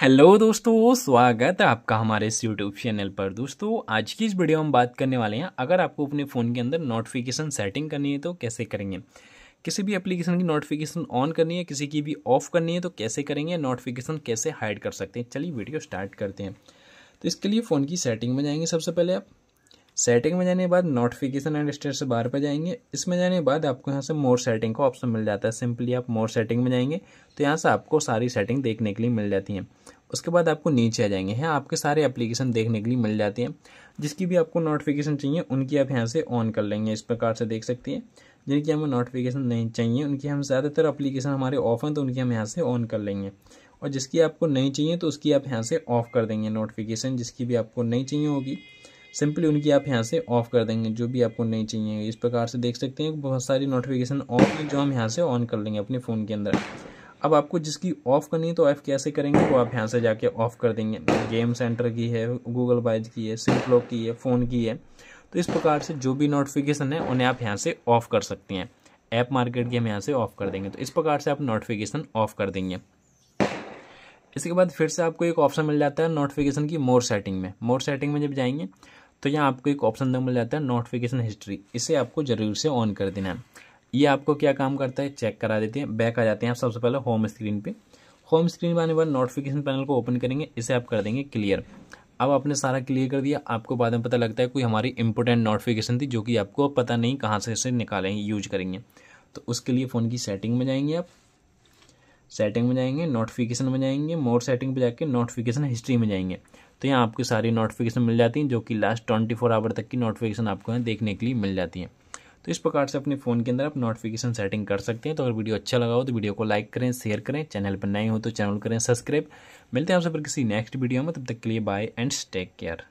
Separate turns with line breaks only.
hello दोस्तों स्वागत है आपका हमारे इस यूट्यूब चैनल पर दोस्तों आज की इस वीडियो में बात करने वाले हैं अगर आपको अपने फ़ोन के अंदर नोटिफिकेशन सेटिंग करनी है तो कैसे करेंगे किसी भी एप्लीकेशन की नोटिफिकेशन ऑन करनी है किसी की भी ऑफ़ करनी है तो कैसे करेंगे नोटिफिकेशन कैसे हाइड कर सकते हैं चलिए वीडियो स्टार्ट करते हैं तो इसके लिए फ़ोन की सेटिंग में जाएंगे सबसे पहले आप सेटिंग में जाने के बाद नोटिफिकेशन एंड स्टेट से बाहर पर जाएंगे इसमें जाने के बाद आपको यहाँ से मोर सेटिंग का ऑप्शन मिल जाता है सिंपली आप मोर सेटिंग में जाएंगे तो यहाँ से आपको सारी सेटिंग देखने के लिए मिल जाती हैं उसके बाद आपको नीचे आ जाएंगे यहाँ आपके सारे एप्लीकेशन देखने के लिए मिल जाती हैं जिसकी भी आपको नोटिफिकेशन चाहिए उनकी आप यहाँ से ऑन कर लेंगे इस प्रकार से देख सकती हैं जिनकी हमें नोटिफिकेशन नहीं चाहिए उनकी हम ज़्यादातर अप्लीकेशन हमारे ऑफ हैं तो उनकी हम यहाँ से ऑन कर लेंगे और जिसकी आपको नहीं चाहिए तो उसकी आप यहाँ से ऑफ़ कर देंगे नोटिफिकेशन जिसकी भी आपको नहीं चाहिए होगी सिंपली उनकी आप यहाँ से ऑफ कर देंगे जो भी आपको नहीं चाहिए इस प्रकार से देख सकते हैं बहुत सारी नोटिफिकेशन ऑफ है जो हम यहाँ से ऑन कर लेंगे अपने फ़ोन के अंदर अब आपको जिसकी ऑफ़ करनी है तो ऑफ कैसे करेंगे वो आप यहाँ से जाके ऑफ़ कर देंगे गेम सेंटर की है गूगल बाइज की है सिम्पलॉक की है फ़ोन की है तो इस प्रकार से जो भी नोटिफिकेशन है उन्हें आप यहाँ से ऑफ़ कर सकते हैं ऐप मार्केट की हम यहाँ से ऑफ़ कर देंगे तो इस प्रकार से आप नोटिफिकेशन ऑफ़ कर देंगे इसके बाद फिर से आपको एक ऑप्शन मिल जाता है नोटिफिकेशन की मोर सेटिंग में मोर सेटिंग में जब जाएंगे तो यहाँ आपको एक ऑप्शन मिल जाता है नोटिफिकेशन हिस्ट्री इसे आपको ज़रूर से ऑन कर देना है ये आपको क्या काम करता है चेक करा देते हैं बैक आ जाते हैं आप सबसे पहले होम स्क्रीन पे होम स्क्रीन पर आने बाद नोटिफिकेशन पैनल को ओपन करेंगे इसे आप कर देंगे क्लियर अब आपने सारा क्लियर कर दिया आपको बाद में पता लगता है कोई हमारी इंपोर्टेंट नोटिफिकेशन थी जो कि आपको पता नहीं कहाँ से इसे निकालेंगे यूज करेंगे तो उसके लिए फ़ोन की सेटिंग में जाएंगे आप सेटिंग में जाएंगे नोटिफिकेशन में जाएंगे मोर सेटिंग पे जाके नोटिफिकेशन हिस्ट्री में जाएंगे तो यहाँ आपको सारी नोटिफिकेशन मिल जाती हैं जो कि लास्ट ट्वेंटी फोर आवर तक की नोटिफिकेशन आपको यहाँ देखने के लिए मिल जाती है तो इस प्रकार से अपने फ़ोन के अंदर आप नोटिफिकेशन सेटिंग कर सकते हैं तो अगर वीडियो अच्छा लगा हो तो वीडियो को लाइक करें शेयर करें चैनल पर नए हो तो चैनल करें सब्सक्राइब मिलते हैं आप सब किसी नेक्स्ट वीडियो में तब तक के लिए बाय एंड टेक केयर